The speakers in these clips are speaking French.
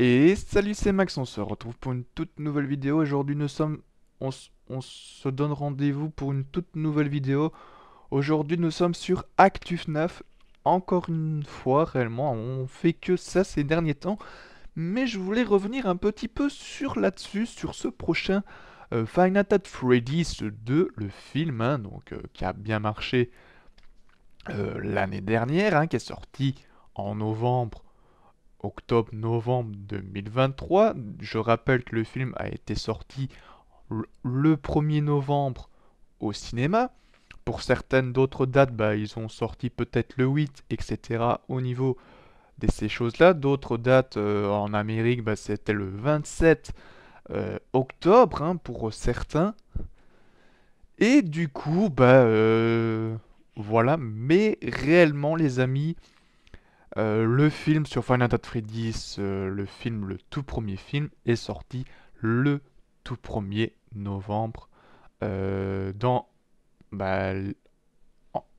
Et salut c'est Max, on se retrouve pour une toute nouvelle vidéo. Aujourd'hui nous sommes... On, se donne rendez-vous pour une toute nouvelle vidéo. Aujourd'hui nous sommes sur 9. Encore une fois, réellement, on fait que ça ces derniers temps. Mais je voulais revenir un petit peu sur là-dessus, sur ce prochain euh, Final 2, le film, hein, donc, euh, qui a bien marché euh, l'année dernière, hein, qui est sorti en novembre octobre-novembre 2023. Je rappelle que le film a été sorti le 1er novembre au cinéma. Pour certaines d'autres dates, bah, ils ont sorti peut-être le 8, etc. au niveau de ces choses-là. D'autres dates euh, en Amérique, bah, c'était le 27 euh, octobre hein, pour certains. Et du coup, bah euh, voilà. Mais réellement, les amis, euh, le film sur Final Fantasy X, le film, le tout premier film, est sorti le tout premier novembre euh, dans, bah,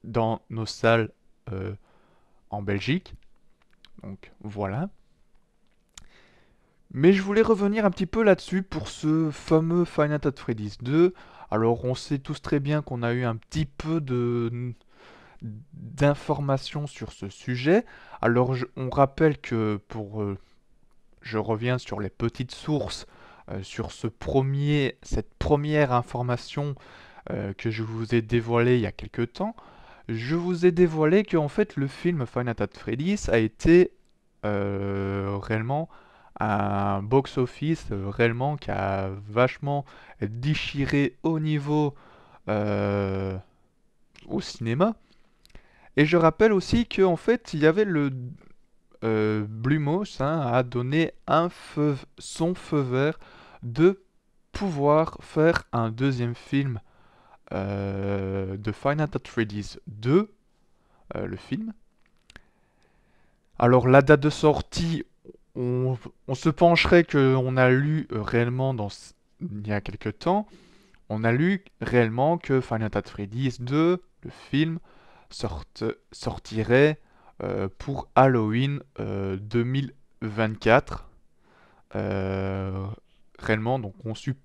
dans nos salles euh, en Belgique. Donc voilà. Mais je voulais revenir un petit peu là-dessus pour ce fameux Final Fantasy 2. Alors on sait tous très bien qu'on a eu un petit peu de d'informations sur ce sujet. Alors on rappelle que pour... Euh, je reviens sur les petites sources, euh, sur ce premier, cette première information euh, que je vous ai dévoilée il y a quelques temps. Je vous ai dévoilé que en fait le film Final Freddy's a été réellement un box-office réellement qui a vachement déchiré au niveau au cinéma. Et je rappelle aussi qu'en fait, il y avait le euh, Blumos hein, a donné son feu vert de pouvoir faire un deuxième film euh, de Final Fantasy 2, euh, le film. Alors la date de sortie, on, se pencherait qu'on a lu réellement dans, il y a quelques temps, on a lu réellement que Final Fantasy 2, le film, sorte, sortirait euh, pour Halloween 2024. Euh, euh, réellement, donc on sup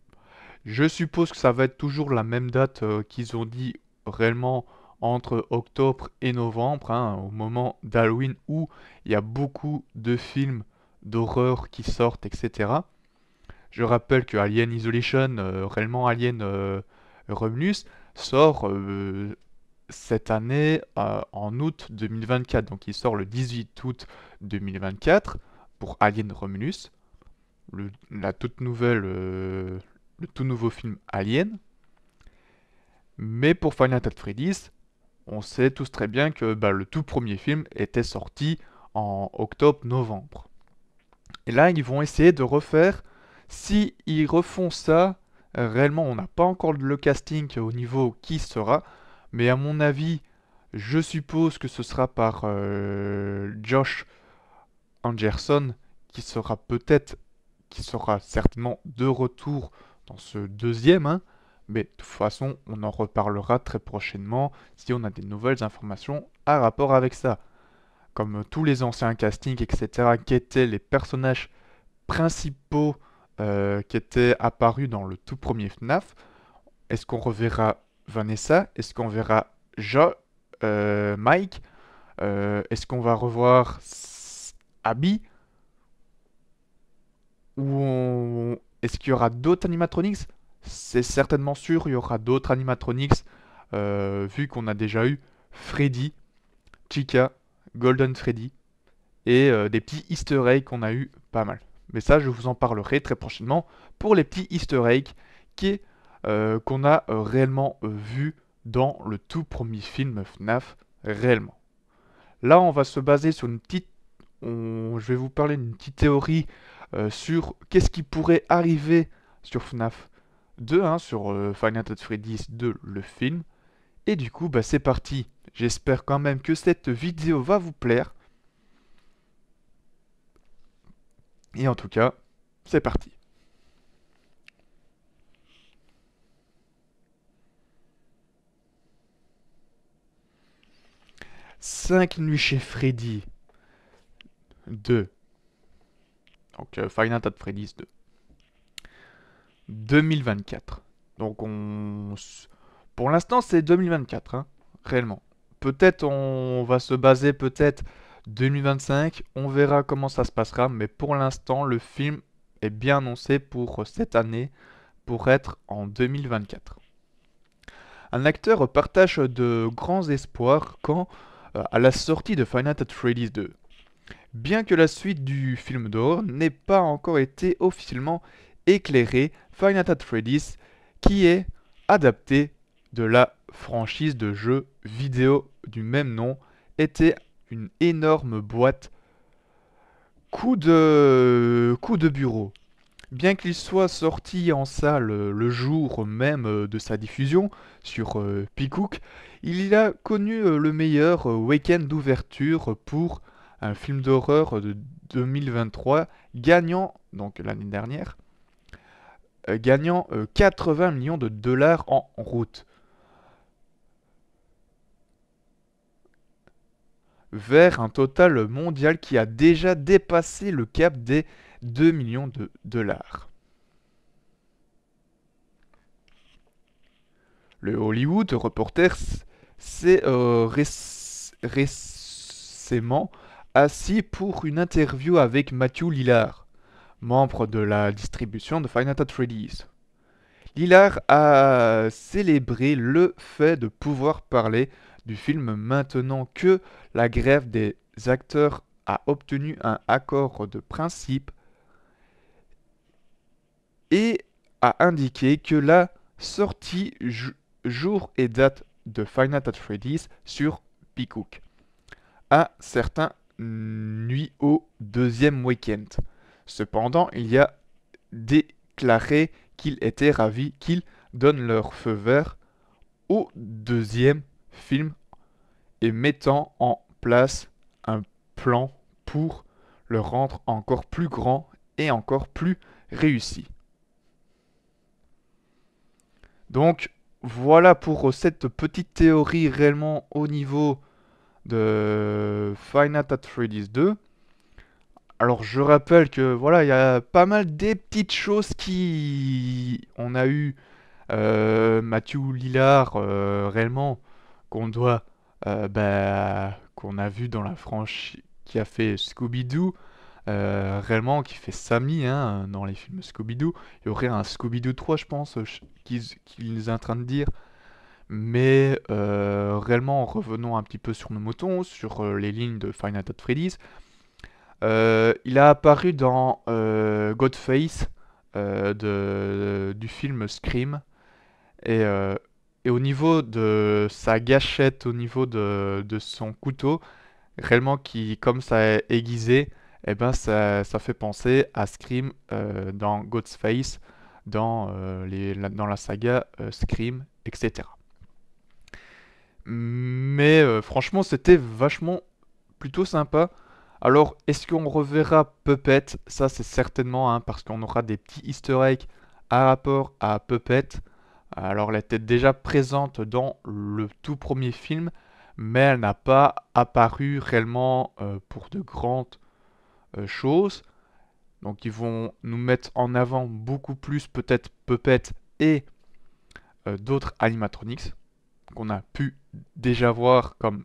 je suppose que ça va être toujours la même date qu'ils ont dit réellement entre octobre et novembre, hein, au moment d'Halloween où il y a beaucoup de films d'horreur qui sortent, etc. Je rappelle que Alien Isolation, réellement Alien Revenus, sort cette année euh, en août 2024. Donc il sort le 18 août 2024 pour Alien Romulus, le, la toute nouvelle, euh, le tout nouveau film Alien. Mais pour Final Fantasy Freddy's, on sait tous très bien que bah, le tout premier film était sorti en octobre-novembre. Et là, ils vont essayer de refaire. Si ils refont ça, euh, réellement, on n'a pas encore le casting au niveau qui sera. Mais à mon avis, je suppose que ce sera par euh, Josh Anderson qui sera peut-être, qui sera certainement de retour dans ce deuxième. Hein. Mais de toute façon, on en reparlera très prochainement si on a des nouvelles informations à rapport avec ça. Comme tous les anciens castings, etc., qui étaient les personnages principaux euh, qui étaient apparus dans le tout premier FNAF, est-ce qu'on reverra Vanessa Est-ce qu'on verra Joe, euh, Mike euh, Est-ce qu'on va revoir Abby Ou est-ce qu'il y aura d'autres animatronics C'est certainement sûr, il y aura d'autres animatronics euh, vu qu'on a déjà eu Freddy, Chica, Golden Freddy et des petits easter eggs qu'on a eu pas mal. Mais ça, je vous en parlerai très prochainement pour les petits easter eggs qui est euh, qu'on a euh, réellement euh, vu dans le tout premier film FNAF réellement. Là, on va se baser sur une petite... Je vais vous parler d'une petite théorie sur qu'est-ce qui pourrait arriver sur FNAF 2, hein, sur Final Fantasy Freddy's 2, le film. Et du coup, bah, c'est parti. J'espère quand même que cette vidéo va vous plaire. Et en tout cas, c'est parti. 5 nuits chez Freddy 2. Donc euh, Final Tat Freddy's 2. 2024. Donc on... Pour l'instant c'est 2024, hein, réellement. Peut-être on va se baser peut-être 2025, on verra comment ça se passera, mais pour l'instant le film est bien annoncé pour cette année, pour être en 2024. Un acteur partage de grands espoirs quand à la sortie de Final Fantasy 2. Bien que la suite du film d'horreur n'ait pas encore été officiellement éclairée, Final Fantasy Freddy's, qui est adapté de la franchise de jeux vidéo du même nom, était une énorme boîte coup de, coup de bureau. Bien qu'il soit sorti en salle le jour même euh, de sa diffusion sur euh, Picook. Il a connu euh, le meilleur euh, week-end d'ouverture pour un film d'horreur de 2023, gagnant, donc l'année dernière, euh, gagnant 80 millions de dollars en route. vers un total mondial qui a déjà dépassé le cap des 2 millions de dollars. Le Hollywood Reporters s'est euh, récemment assis pour une interview avec Matthew Lillard, membre de la distribution de Final Fantasy Release. Lillard a célébré le fait de pouvoir parler du film maintenant que la grève des acteurs a obtenu un accord de principe et a indiqué que la sortie jour et date de Five at Freddy's sur Peacock à certains nuits au deuxième week-end. Cependant, il y a déclaré qu'il était ravi qu'ils donne leur feu vert au deuxième film et mettant en place un plan pour le rendre encore plus grand et encore plus réussi. Donc, voilà pour euh, cette petite théorie réellement au niveau de Final Fantasy 2. Alors je rappelle que voilà, il y a pas mal des petites choses qui... On a eu euh, Mathieu Lillard euh, réellement qu'on doit... Bah, qu'on a vu dans la franchise qui a fait Scooby-Doo, euh, réellement qui fait Sammy hein, dans les films Scooby-Doo. Il y aurait un Scooby-Doo 3, je pense, euh, qu'il qu est en train de dire. Mais euh, réellement, revenons un petit peu sur nos moutons, sur les lignes de Final Fantasy Freddy's. il a apparu dans Godface de, du film Scream. Et, et, au niveau de sa gâchette, au niveau de, de son couteau, réellement qui, comme ça est aiguisé, eh ben ça, ça, fait penser à Scream euh, dans God's Face, dans, euh, les, la, dans la saga euh, Scream, etc. Mais franchement, c'était vachement plutôt sympa. Alors, est-ce qu'on reverra Puppet Ça, c'est certainement, hein, parce qu'on aura des petits easter eggs à rapport à Puppet. Alors, elle était déjà présente dans le tout premier film, mais elle n'a pas apparu réellement pour de grandes euh, choses. Donc ils vont nous mettre en avant beaucoup plus peut-être Puppet et euh, d'autres animatronics qu'on a pu déjà voir comme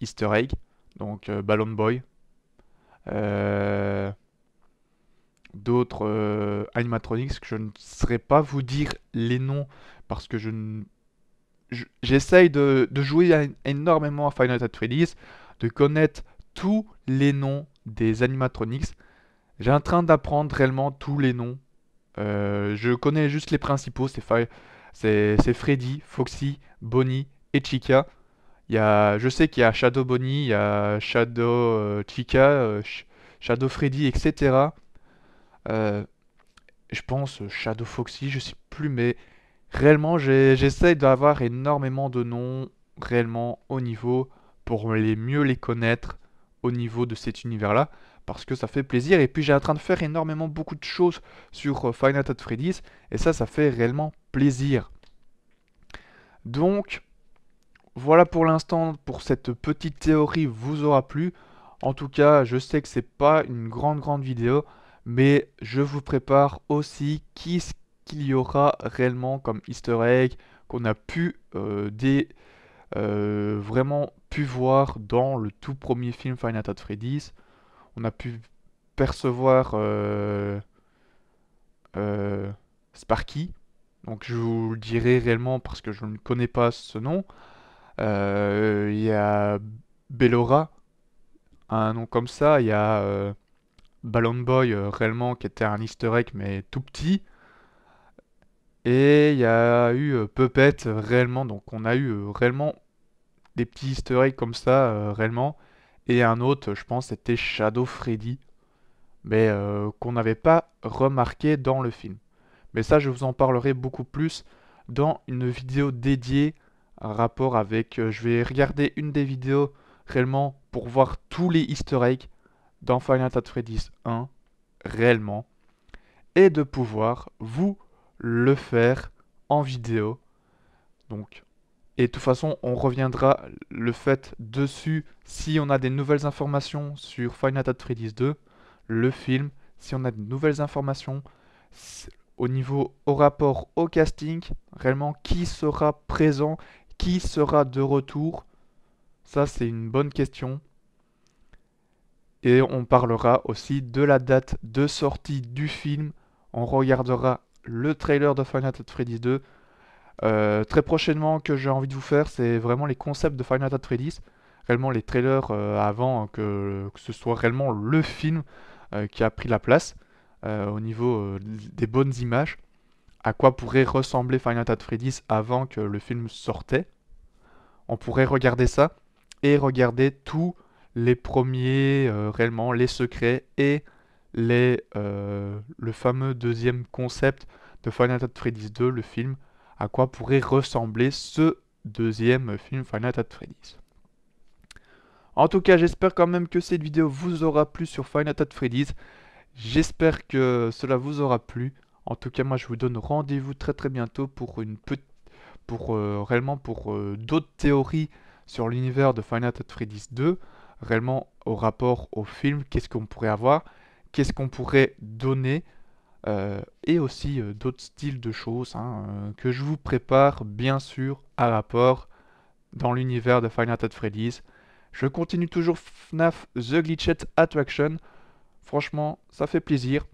Easter Egg, donc Balloon euh, Ballon Boy, d'autres animatronics que je ne saurais pas vous dire les noms parce que je j'essaye de, jouer énormément à Final Fantasy Release, de connaître tous les noms des animatronics. J'ai en train d'apprendre réellement tous les noms. Euh, je connais juste les principaux, c'est Freddy, Foxy, Bonnie et Chica. Il y je sais qu'il y a Shadow Bonnie, il y a Shadow euh, Chica, euh, Shadow Freddy, etc. je pense Shadow Foxy, je sais plus, mais réellement j'essaye d'avoir énormément de noms réellement au niveau pour les mieux les connaître niveau de cet univers-là, parce que ça fait plaisir. Et puis j'ai en train de faire énormément beaucoup de choses sur euh, Final Fantasy Freddy's, et ça, ça fait réellement plaisir. Donc, voilà pour l'instant pour cette petite théorie vous aura plu. En tout cas, je sais que c'est pas une grande grande vidéo, mais je vous prépare aussi qui ce qu'il y aura réellement comme easter egg qu'on a pu euh, des, euh, vraiment pu voir dans le tout premier film Final Fantasy at On a pu percevoir euh, euh, Sparky. Donc je vous le dirai réellement parce que je ne connais pas ce nom. Euh, il y a Bellora, un nom comme ça. Il y a Ballon Boy réellement qui était un easter egg mais tout petit. Et il y a eu Puppet réellement. Donc on a eu réellement des petits easter eggs comme ça, euh, réellement. Et un autre, je pense, c'était Shadow Freddy, mais euh, qu'on n'avait pas remarqué dans le film. Mais ça, je vous en parlerai beaucoup plus dans une vidéo dédiée à rapport avec... Euh, je vais regarder une des vidéos réellement pour voir tous les easter eggs dans Final Fantasy Freddy's 1, réellement. Et de pouvoir vous le faire en vidéo. Donc et de toute façon, on reviendra le fait dessus si on a des nouvelles informations sur Final Fantasy 2, le film, si on a de nouvelles informations au niveau au rapport au casting, réellement qui sera présent, qui sera de retour. Ça, c'est une bonne question. Et on parlera aussi de la date de sortie du film. On regardera le trailer de Final Fantasy 2 euh, très prochainement, que j'ai envie de vous faire, c'est vraiment les concepts de Final Fantasy Réellement les trailers euh, avant que, ce soit réellement le film euh, qui a pris la place au niveau des bonnes images. À quoi pourrait ressembler Final Fantasy avant que le film sortait On pourrait regarder ça et regarder tous les premiers, réellement les secrets et les, le fameux deuxième concept de Final Fantasy 2, le film, à quoi pourrait ressembler ce deuxième film Final Freddy's. En tout cas, j'espère quand même que cette vidéo vous aura plu sur Final at Freddy's. J'espère que cela vous aura plu. En tout cas, moi, je vous donne rendez-vous très très bientôt pour une pour euh, réellement pour euh, d'autres théories sur l'univers de Final at Freddy's 2, réellement au rapport au film. Qu'est-ce qu'on pourrait avoir Qu'est-ce qu'on pourrait donner euh, et aussi euh, d'autres styles de choses hein, euh, que je vous prépare bien sûr à rapport dans l'univers de Final Fantasy Freddy's. Je continue toujours FNAF The Glitched Attraction. Franchement, ça fait plaisir.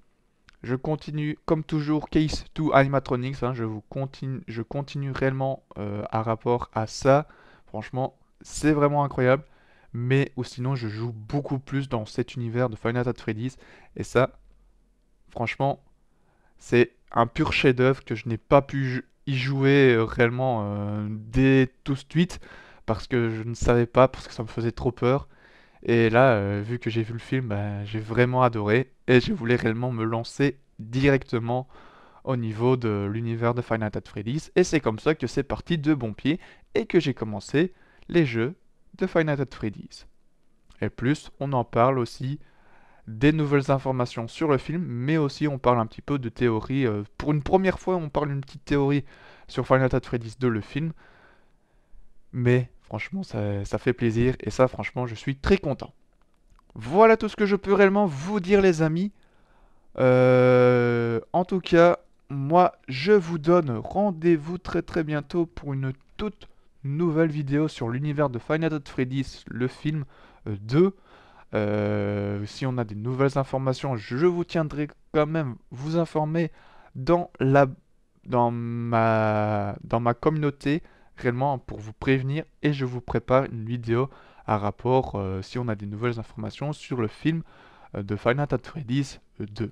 Je continue comme toujours Case to Animatronics. Hein, je, vous continue, je continue réellement à rapport à ça. Franchement, c'est vraiment incroyable. Mais sinon, je joue beaucoup plus dans cet univers de Final Fantasy Freddy's. Et ça, franchement, c'est un pur chef-d'œuvre que je n'ai pas pu y jouer euh, réellement euh, dès tout de suite parce que je ne savais pas, parce que ça me faisait trop peur. Et là, euh, vu que j'ai vu le film, bah, j'ai vraiment adoré et je voulais réellement me lancer directement au niveau de l'univers de Final Fantasy Freddy's. Et c'est comme ça que c'est parti de bon pied et que j'ai commencé les jeux de Final Fantasy Freddy's. Et plus, on en parle aussi des nouvelles informations sur le film, mais aussi on parle un petit peu de théorie. Euh, pour une première fois, on parle d'une petite théorie sur Final Fantasy Freddy's 2, le film. Mais franchement, ça, ça fait plaisir, et ça, franchement, je suis très content. Voilà tout ce que je peux réellement vous dire, les amis. Euh, en tout cas, moi, je vous donne rendez-vous très très bientôt pour une toute nouvelle vidéo sur l'univers de Final Fantasy Freddy's, le film 2. Euh, euh, si on a des nouvelles informations, je vous tiendrai quand même vous informer dans, ma, communauté réellement pour vous prévenir et je vous prépare une vidéo à rapport euh, si on a des nouvelles informations sur le film euh, de Final Fantasy 2.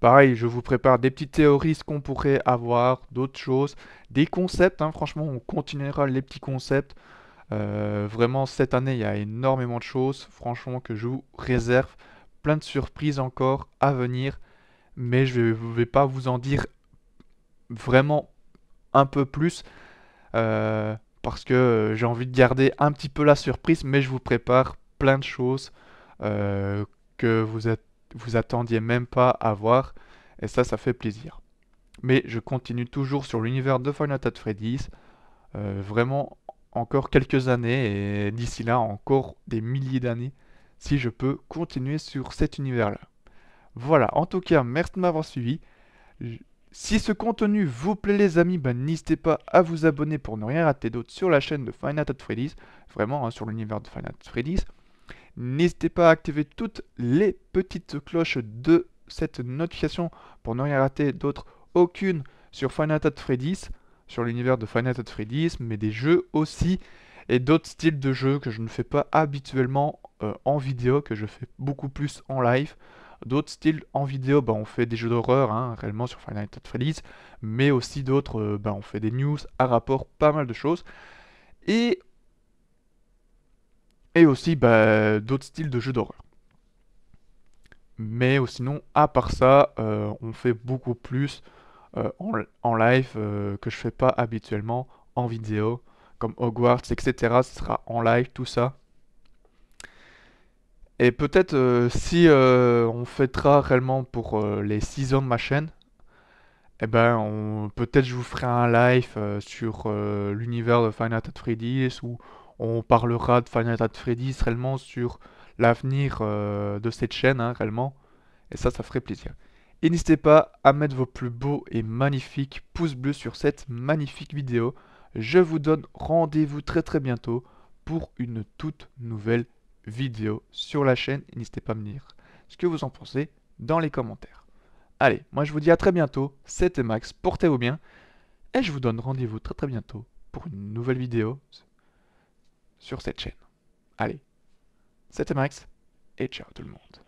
Pareil, je vous prépare des petites théories, qu'on pourrait avoir, d'autres choses, des concepts. Hein, franchement, on continuera les petits concepts. Euh, vraiment, cette année, il y a énormément de choses, franchement, que je vous réserve. Plein de surprises encore à venir, mais je ne vais, pas vous en dire vraiment un peu plus, euh, parce que euh, j'ai envie de garder un petit peu la surprise, mais je vous prépare plein de choses que vous, vous attendiez même pas à voir, et ça, ça fait plaisir. Mais je continue toujours sur l'univers de Final Fantasy Freddy's. vraiment, encore quelques années et d'ici là encore des milliers d'années si je peux continuer sur cet univers-là. Voilà, en tout cas, merci de m'avoir suivi. Si ce contenu vous plaît les amis, ben, n'hésitez pas à vous abonner pour ne rien rater d'autre sur la chaîne de Final Fantasy Freddy's, vraiment hein, sur l'univers de Final Freddy's. N'hésitez pas à activer toutes les petites cloches de cette notification pour ne rien rater d'autre, aucune sur Final Fantasy Freddy's sur l'univers de Final Fantasy mais des jeux aussi et d'autres styles de jeux que je ne fais pas habituellement euh, en vidéo, que je fais beaucoup plus en live. D'autres styles en vidéo, bah, on fait des jeux d'horreur hein, réellement sur Final Fantasy mais aussi d'autres, euh, bah, on fait des news à rapport, pas mal de choses. Et, et aussi bah, d'autres styles de jeux d'horreur. Mais euh, sinon, à part ça, on fait beaucoup plus euh, en, live euh, que je fais pas habituellement en vidéo, comme Hogwarts, etc. Ce sera en live, tout ça. Et peut-être euh, si on fêtera réellement pour les 6 ans de ma chaîne, et eh ben on... peut-être je vous ferai un live sur l'univers de Final Fantasy Freddy's où on parlera de Final Fantasy Freddy's réellement sur l'avenir de cette chaîne hein, réellement. Et ça, ça ferait plaisir. Et n'hésitez pas à mettre vos plus beaux et magnifiques pouces bleus sur cette magnifique vidéo. Je vous donne rendez-vous très très bientôt pour une toute nouvelle vidéo sur la chaîne. N'hésitez pas à me dire ce que vous en pensez dans les commentaires. Allez, moi je vous dis à très bientôt, c'était Max, portez-vous bien, et je vous donne rendez-vous très très bientôt pour une nouvelle vidéo sur cette chaîne. Allez, c'était Max, et ciao tout le monde.